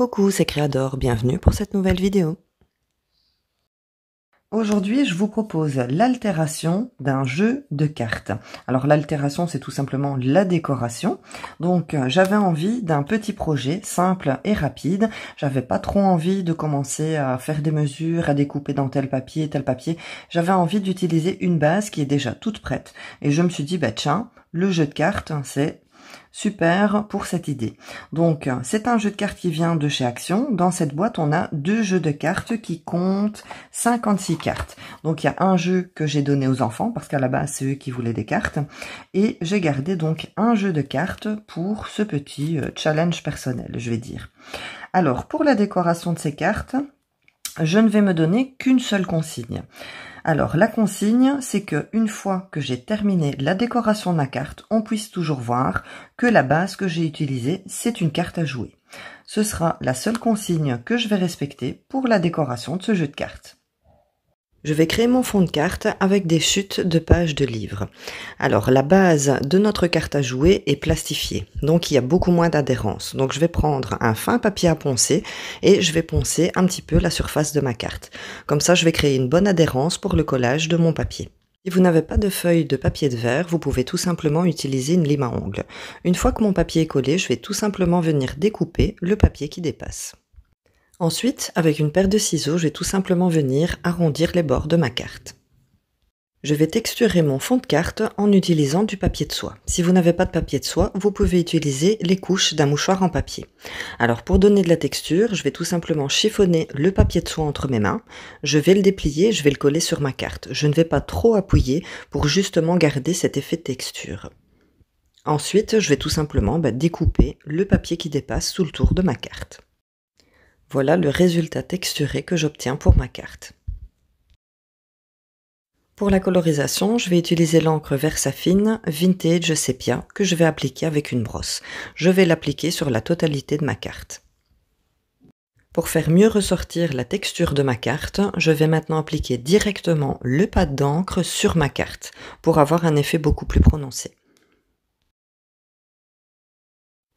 Coucou, c'est Créador, bienvenue pour cette nouvelle vidéo. Aujourd'hui, je vous propose l'altération d'un jeu de cartes. Alors l'altération, c'est tout simplement la décoration. Donc euh, j'avais envie d'un petit projet simple et rapide. J'avais pas trop envie de commencer à faire des mesures, à découper dans tel papier, tel papier. J'avais envie d'utiliser une base qui est déjà toute prête. Et je me suis dit, bah tiens, le jeu de cartes, hein, c'est super pour cette idée. Donc, c'est un jeu de cartes qui vient de chez Action. Dans cette boîte, on a deux jeux de cartes qui comptent 56 cartes. Donc, il y a un jeu que j'ai donné aux enfants parce qu'à la base, c'est eux qui voulaient des cartes. Et j'ai gardé donc un jeu de cartes pour ce petit euh, challenge personnel, je vais dire. Alors, pour la décoration de ces cartes, je ne vais me donner qu'une seule consigne. Alors la consigne, c'est que une fois que j'ai terminé la décoration de ma carte, on puisse toujours voir que la base que j'ai utilisée, c'est une carte à jouer. Ce sera la seule consigne que je vais respecter pour la décoration de ce jeu de cartes. Je vais créer mon fond de carte avec des chutes de pages de livres. Alors la base de notre carte à jouer est plastifiée, donc il y a beaucoup moins d'adhérence. Donc je vais prendre un fin papier à poncer et je vais poncer un petit peu la surface de ma carte. Comme ça je vais créer une bonne adhérence pour le collage de mon papier. Si vous n'avez pas de feuilles de papier de verre, vous pouvez tout simplement utiliser une lime à ongles. Une fois que mon papier est collé, je vais tout simplement venir découper le papier qui dépasse. Ensuite, avec une paire de ciseaux, je vais tout simplement venir arrondir les bords de ma carte. Je vais texturer mon fond de carte en utilisant du papier de soie. Si vous n'avez pas de papier de soie, vous pouvez utiliser les couches d'un mouchoir en papier. Alors pour donner de la texture, je vais tout simplement chiffonner le papier de soie entre mes mains. Je vais le déplier, je vais le coller sur ma carte. Je ne vais pas trop appuyer pour justement garder cet effet de texture. Ensuite, je vais tout simplement bah, découper le papier qui dépasse sous le tour de ma carte. Voilà le résultat texturé que j'obtiens pour ma carte. Pour la colorisation, je vais utiliser l'encre Versafine Vintage Sepia que je vais appliquer avec une brosse. Je vais l'appliquer sur la totalité de ma carte. Pour faire mieux ressortir la texture de ma carte, je vais maintenant appliquer directement le pad d'encre sur ma carte pour avoir un effet beaucoup plus prononcé.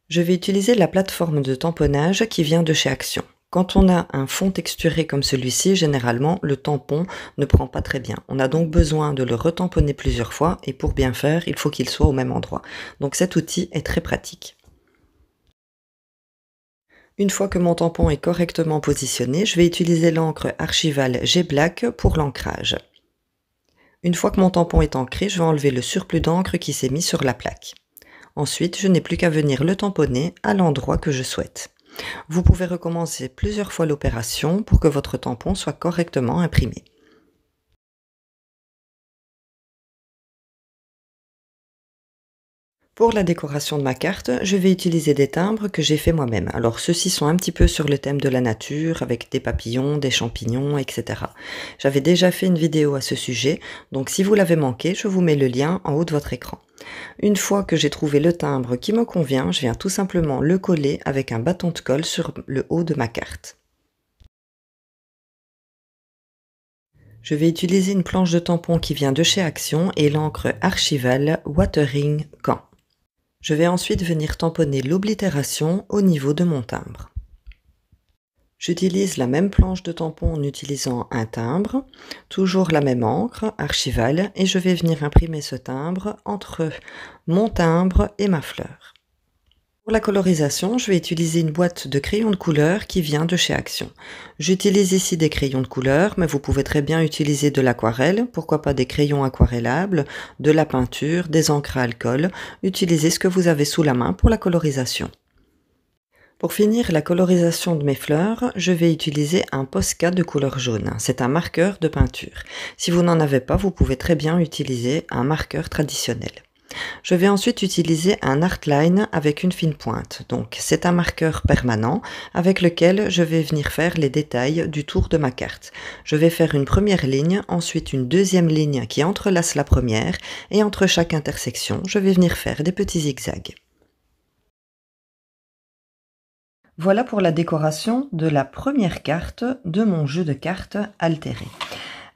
Je vais utiliser la plateforme de tamponnage qui vient de chez Action. Quand on a un fond texturé comme celui-ci, généralement, le tampon ne prend pas très bien. On a donc besoin de le retamponner plusieurs fois et pour bien faire, il faut qu'il soit au même endroit. Donc cet outil est très pratique. Une fois que mon tampon est correctement positionné, je vais utiliser l'encre archivale G-Black pour l'ancrage. Une fois que mon tampon est ancré, je vais enlever le surplus d'encre qui s'est mis sur la plaque. Ensuite, je n'ai plus qu'à venir le tamponner à l'endroit que je souhaite. Vous pouvez recommencer plusieurs fois l'opération pour que votre tampon soit correctement imprimé. Pour la décoration de ma carte, je vais utiliser des timbres que j'ai fait moi-même. Alors ceux-ci sont un petit peu sur le thème de la nature, avec des papillons, des champignons, etc. J'avais déjà fait une vidéo à ce sujet, donc si vous l'avez manqué, je vous mets le lien en haut de votre écran. Une fois que j'ai trouvé le timbre qui me convient, je viens tout simplement le coller avec un bâton de colle sur le haut de ma carte. Je vais utiliser une planche de tampon qui vient de chez Action et l'encre archival Watering Camp. Je vais ensuite venir tamponner l'oblitération au niveau de mon timbre. J'utilise la même planche de tampon en utilisant un timbre, toujours la même encre archival, et je vais venir imprimer ce timbre entre mon timbre et ma fleur. Pour la colorisation, je vais utiliser une boîte de crayons de couleur qui vient de chez Action. J'utilise ici des crayons de couleur, mais vous pouvez très bien utiliser de l'aquarelle, pourquoi pas des crayons aquarellables, de la peinture, des encres à alcool. Utilisez ce que vous avez sous la main pour la colorisation. Pour finir la colorisation de mes fleurs, je vais utiliser un Posca de couleur jaune. C'est un marqueur de peinture. Si vous n'en avez pas, vous pouvez très bien utiliser un marqueur traditionnel. Je vais ensuite utiliser un Artline avec une fine pointe. Donc c'est un marqueur permanent avec lequel je vais venir faire les détails du tour de ma carte. Je vais faire une première ligne, ensuite une deuxième ligne qui entrelace la première et entre chaque intersection, je vais venir faire des petits zigzags. Voilà pour la décoration de la première carte de mon jeu de cartes altéré.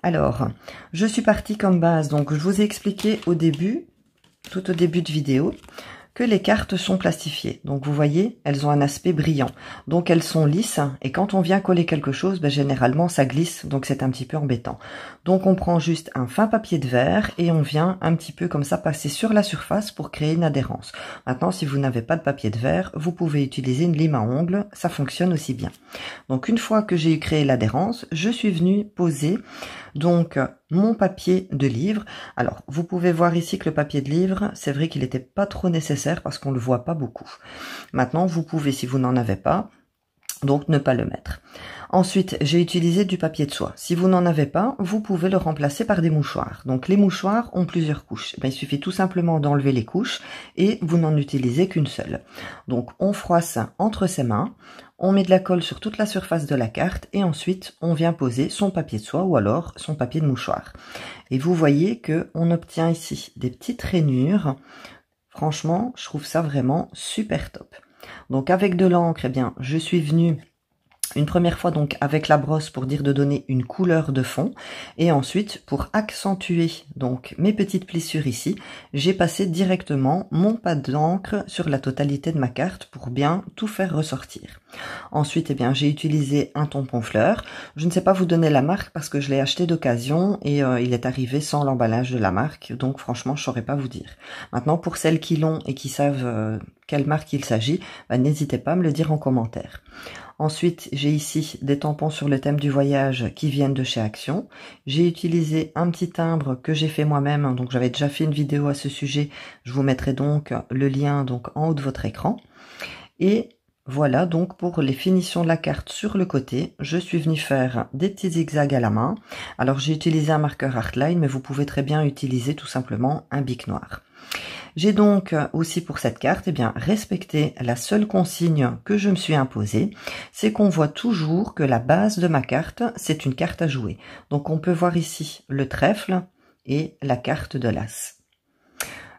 Alors, je suis partie comme base, donc je vous ai expliqué au début, tout au début de vidéo, les cartes sont plastifiées. Donc vous voyez, elles ont un aspect brillant. Donc elles sont lisses et quand on vient coller quelque chose, ben, généralement ça glisse, donc c'est un petit peu embêtant. Donc on prend juste un fin papier de verre et on vient un petit peu comme ça passer sur la surface pour créer une adhérence. Maintenant, si vous n'avez pas de papier de verre, vous pouvez utiliser une lime à ongles, ça fonctionne aussi bien. Donc une fois que j'ai créé l'adhérence, je suis venue poser donc mon papier de livre. Alors, vous pouvez voir ici que le papier de livre, c'est vrai qu'il n'était pas trop nécessaire parce qu'on ne le voit pas beaucoup. Maintenant, vous pouvez, si vous n'en avez pas, donc ne pas le mettre. Ensuite, j'ai utilisé du papier de soie. Si vous n'en avez pas, vous pouvez le remplacer par des mouchoirs. Donc les mouchoirs ont plusieurs couches. Eh il suffit tout simplement d'enlever les couches et vous n'en utilisez qu'une seule. Donc on froisse entre ses mains, on met de la colle sur toute la surface de la carte et ensuite on vient poser son papier de soie ou alors son papier de mouchoir. Et vous voyez que on obtient ici des petites rainures. Franchement, je trouve ça vraiment super top. Donc avec de l'encre, eh bien, je suis venue une première fois donc avec la brosse pour dire de donner une couleur de fond et ensuite pour accentuer donc mes petites plissures ici, j'ai passé directement mon pas d'encre sur la totalité de ma carte pour bien tout faire ressortir. Ensuite, eh bien, j'ai utilisé un tampon fleur. Je ne sais pas vous donner la marque parce que je l'ai acheté d'occasion et euh, il est arrivé sans l'emballage de la marque, donc franchement, je saurais pas vous dire. Maintenant, pour celles qui l'ont et qui savent euh, quelle marque il s'agit, bah, n'hésitez pas à me le dire en commentaire. Ensuite, j'ai ici des tampons sur le thème du voyage qui viennent de chez Action. J'ai utilisé un petit timbre que j'ai fait moi-même, hein, donc j'avais déjà fait une vidéo à ce sujet. Je vous mettrai donc le lien donc en haut de votre écran. Et voilà donc pour les finitions de la carte sur le côté. Je suis venue faire des petits zigzags à la main. Alors j'ai utilisé un marqueur Artline, mais vous pouvez très bien utiliser tout simplement un bic noir. J'ai donc euh, aussi pour cette carte, eh bien, respecté la seule consigne que je me suis imposée, c'est qu'on voit toujours que la base de ma carte, c'est une carte à jouer. Donc on peut voir ici le trèfle et la carte de l'as.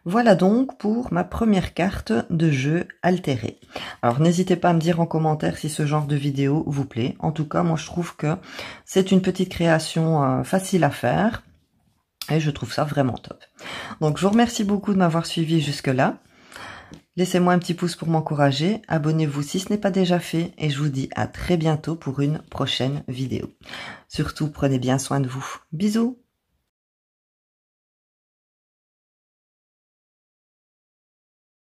Voilà donc pour ma première carte de jeu altérée. Alors n'hésitez pas à me dire en commentaire si ce genre de vidéo vous plaît. En tout cas, moi je trouve que c'est une petite création euh, facile à faire et je trouve ça vraiment top. Donc je vous remercie beaucoup de m'avoir suivi jusque-là. Laissez-moi un petit pouce pour m'encourager, abonnez-vous si ce n'est pas déjà fait et je vous dis à très bientôt pour une prochaine vidéo. Surtout, prenez bien soin de vous. Bisous